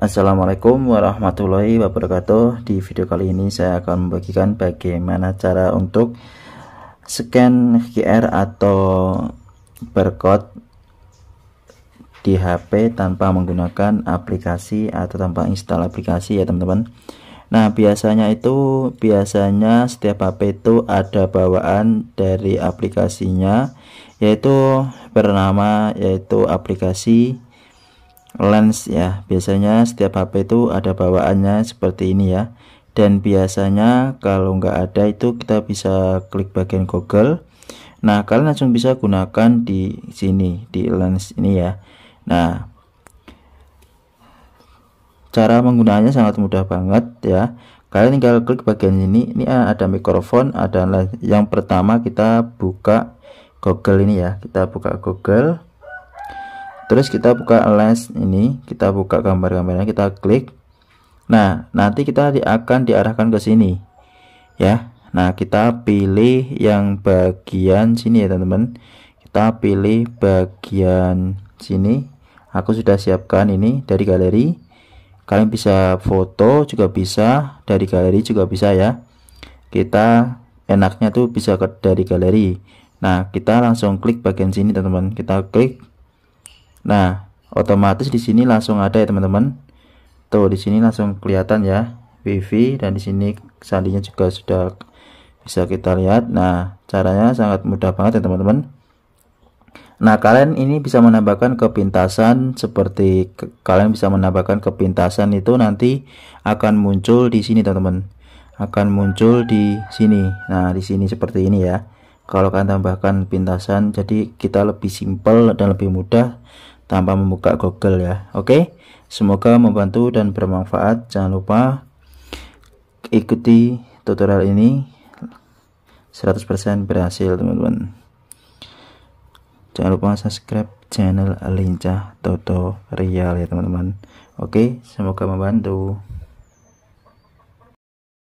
Assalamualaikum warahmatullahi wabarakatuh Di video kali ini saya akan membagikan bagaimana cara untuk scan QR atau barcode di HP tanpa menggunakan aplikasi atau tanpa install aplikasi ya teman-teman Nah biasanya itu biasanya setiap HP itu ada bawaan dari aplikasinya yaitu bernama yaitu aplikasi lens ya biasanya setiap HP itu ada bawaannya seperti ini ya dan biasanya kalau nggak ada itu kita bisa klik bagian Google nah kalian langsung bisa gunakan di sini di lens ini ya nah cara menggunakannya sangat mudah banget ya kalian tinggal klik bagian ini ini ada mikrofon ada yang pertama kita buka Google ini ya kita buka Google terus kita buka lens ini kita buka gambar-gambarnya kita klik nah nanti kita di akan diarahkan ke sini ya nah kita pilih yang bagian sini ya teman-teman kita pilih bagian sini aku sudah siapkan ini dari galeri kalian bisa foto juga bisa dari galeri juga bisa ya kita enaknya tuh bisa ke dari galeri Nah, kita langsung klik bagian sini, teman-teman. Kita klik Nah, otomatis di sini langsung ada ya teman-teman. Tuh, di sini langsung kelihatan ya WiFi dan di sini sandinya juga sudah bisa kita lihat. Nah, caranya sangat mudah banget ya teman-teman. Nah, kalian ini bisa menambahkan kepintasan seperti ke kalian bisa menambahkan kepintasan itu nanti akan muncul di sini teman-teman. Akan muncul di sini. Nah, di sini seperti ini ya kalau kalian tambahkan pintasan jadi kita lebih simpel dan lebih mudah tanpa membuka Google ya Oke semoga membantu dan bermanfaat jangan lupa ikuti tutorial ini 100% berhasil teman-teman jangan lupa subscribe channel lincah tutorial ya teman-teman oke semoga membantu